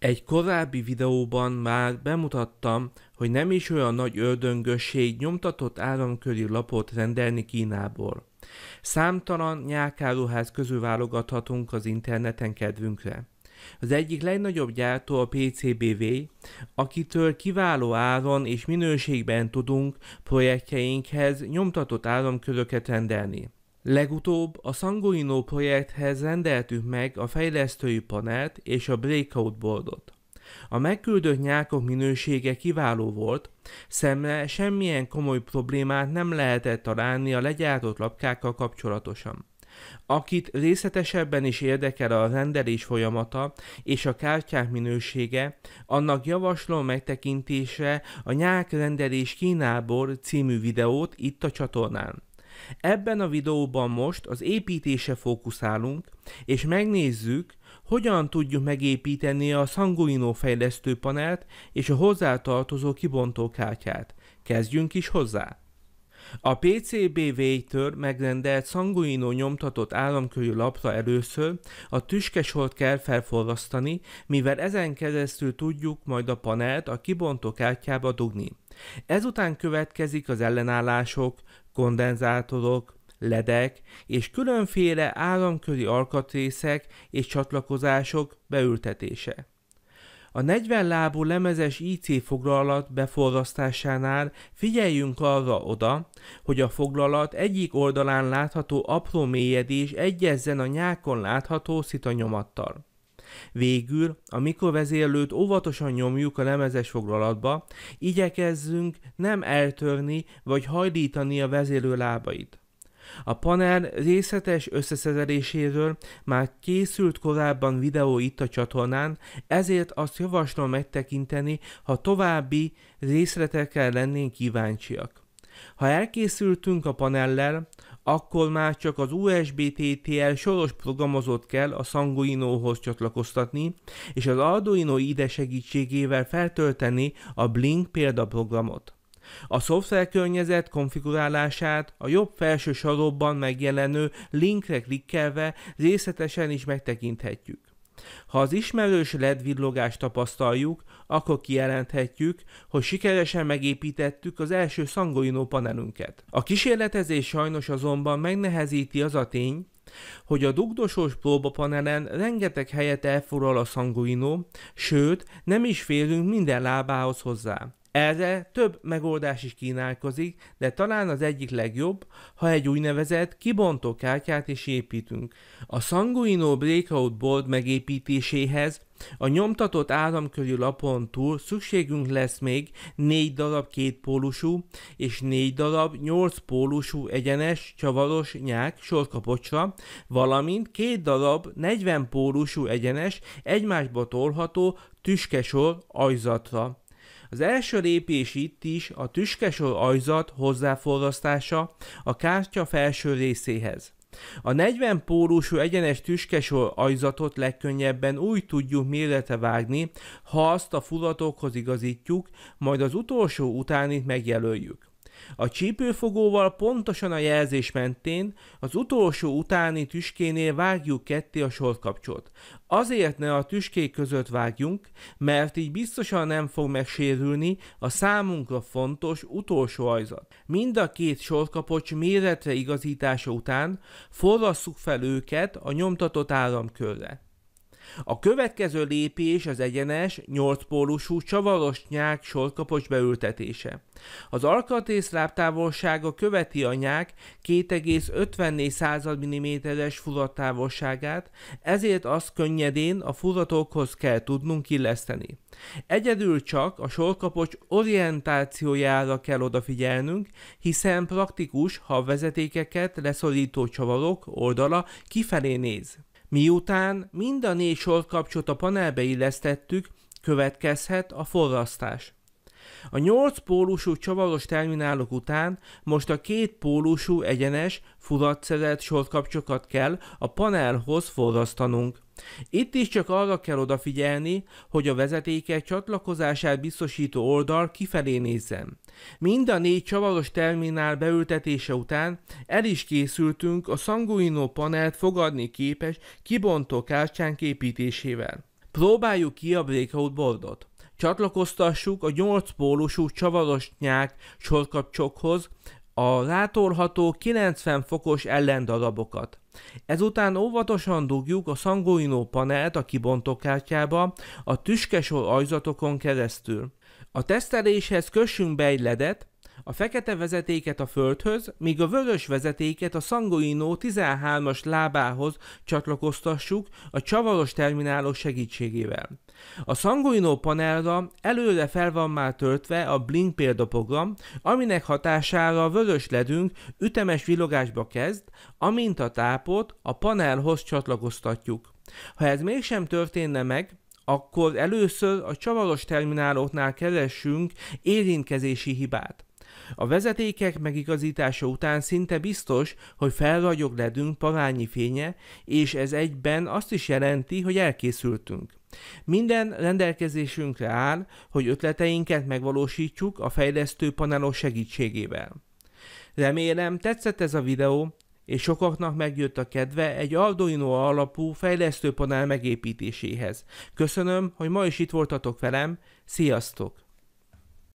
Egy korábbi videóban már bemutattam, hogy nem is olyan nagy ördöngösség nyomtatott áramköri lapot rendelni Kínából. Számtalan nyálkáruház közül válogathatunk az interneten kedvünkre. Az egyik legnagyobb gyártó a PCBV, akitől kiváló áron és minőségben tudunk projektjeinkhez nyomtatott áramköröket rendelni. Legutóbb a Sanguino projekthez rendeltük meg a fejlesztői panelt és a breakout boardot. A megküldött nyákok minősége kiváló volt, szemre semmilyen komoly problémát nem lehetett találni a legyártott lapkákkal kapcsolatosan. Akit részletesebben is érdekel a rendelés folyamata és a kártyák minősége, annak javaslom megtekintésre a Nyák rendelés Kínából című videót itt a csatornán. Ebben a videóban most az építése fókuszálunk, és megnézzük, hogyan tudjuk megépíteni a Sanguino fejlesztőpanelt és a hozzátartozó kibontókártyát. Kezdjünk is hozzá! A PCB től megrendelt Sanguino nyomtatott államkörű lapra először a tüskesort kell felforrasztani, mivel ezen keresztül tudjuk majd a panelt a kibontókártyába dugni. Ezután következik az ellenállások, kondenzátorok, ledek és különféle áramköri alkatrészek és csatlakozások beültetése. A 40 lábú lemezes IC foglalat beforrasztásánál figyeljünk arra oda, hogy a foglalat egyik oldalán látható apró mélyedés egyezzen a nyákon látható szitanyomattal. Végül a mikrovezérlőt óvatosan nyomjuk a lemezes foglalatba, igyekezzünk nem eltörni vagy hajdítani a vezérlő lábait. A panel részletes összeszereléséről már készült korábban videó itt a csatornán, ezért azt javaslom megtekinteni, ha további részletekkel lennénk kíváncsiak. Ha elkészültünk a panellel, akkor már csak az USB TTL soros programozót kell a Sanguinohoz csatlakoztatni, és az Arduino IDE segítségével feltölteni a Blink példaprogramot. A szoftverkörnyezet konfigurálását a jobb felső sarokban megjelenő linkre klikkelve részletesen is megtekinthetjük. Ha az ismerős ledvillogást tapasztaljuk, akkor kijelenthetjük, hogy sikeresen megépítettük az első szangolinó panelünket. A kísérletezés sajnos azonban megnehezíti az a tény, hogy a dugdosós próbapanelen rengeteg helyet elforral a szangolinó, sőt, nem is férünk minden lábához hozzá. Erre több megoldás is kínálkozik, de talán az egyik legjobb, ha egy úgynevezett kibontó kártyát is építünk. A Sanguino Breakout Board megépítéséhez a nyomtatott áramkörű lapon túl szükségünk lesz még 4 darab kétpólusú és 4 darab 8 pólusú egyenes csavaros nyák sorkapocsra, valamint 2 darab 40 pólusú egyenes egymásba tolható tüskesor ajzatra. Az első lépés itt is a tüskesor ajzat hozzáforrasztása a kártya felső részéhez. A 40 pólusú egyenes tüskesor ajzatot legkönnyebben úgy tudjuk mérlete vágni, ha azt a fulatokhoz igazítjuk, majd az utolsó utánit megjelöljük. A csípőfogóval pontosan a jelzés mentén az utolsó utáni tüskénél vágjuk ketté a sorkapcsot. Azért ne a tüskék között vágjunk, mert így biztosan nem fog megsérülni a számunkra fontos utolsó ajzat. Mind a két sorkapocs méretre igazítása után forrasszuk fel őket a nyomtatott áramkörre. A következő lépés az egyenes, nyolcpólusú, csavaros nyák sorkapos beültetése. Az alkatrész lábtávolsága követi a nyák 2,54 mm-es furattávolságát, ezért azt könnyedén a furatókhoz kell tudnunk illeszteni. Egyedül csak a sorkapocs orientációjára kell odafigyelnünk, hiszen praktikus, ha a vezetékeket leszorító csavarok oldala kifelé néz. Miután mind a négy sorkapcsot a panelbe illesztettük, következhet a forrasztás. A 8 pólusú csavaros terminálok után most a két pólusú egyenes, furatszerelt sorkapcsokat kell a panelhoz forrasztanunk. Itt is csak arra kell odafigyelni, hogy a vezetéke csatlakozását biztosító oldal kifelé nézzen. Mind a négy csavaros terminál beültetése után el is készültünk a Sanguino panelt fogadni képes kibontó kártyánk építésével. Próbáljuk ki a breakout boardot. Csatlakoztassuk a 8 pólusú csavaros nyák sorkapcsokhoz, a látolható 90 fokos ellendarabokat. Ezután óvatosan dugjuk a szangolino panelt a kibontókártyába a tüskesor ajzatokon keresztül. A teszteléshez kössünk be egy ledet, a fekete vezetéket a földhöz, míg a vörös vezetéket a Sangoino 13-as lábához csatlakoztassuk a csavaros terminálok segítségével. A Sanguino panelra előre fel van már töltve a Blink példaprogram, aminek hatására a vörös ledünk ütemes villogásba kezd, amint a tápot a panelhoz csatlakoztatjuk. Ha ez mégsem történne meg, akkor először a csavaros termináloknál keressünk érintkezési hibát. A vezetékek megigazítása után szinte biztos, hogy felragyog ledünk parányi fénye, és ez egyben azt is jelenti, hogy elkészültünk. Minden rendelkezésünkre áll, hogy ötleteinket megvalósítjuk a fejlesztő panelok segítségével. Remélem tetszett ez a videó, és sokaknak megjött a kedve egy Arduino alapú fejlesztőpanel megépítéséhez. Köszönöm, hogy ma is itt voltatok velem, sziasztok!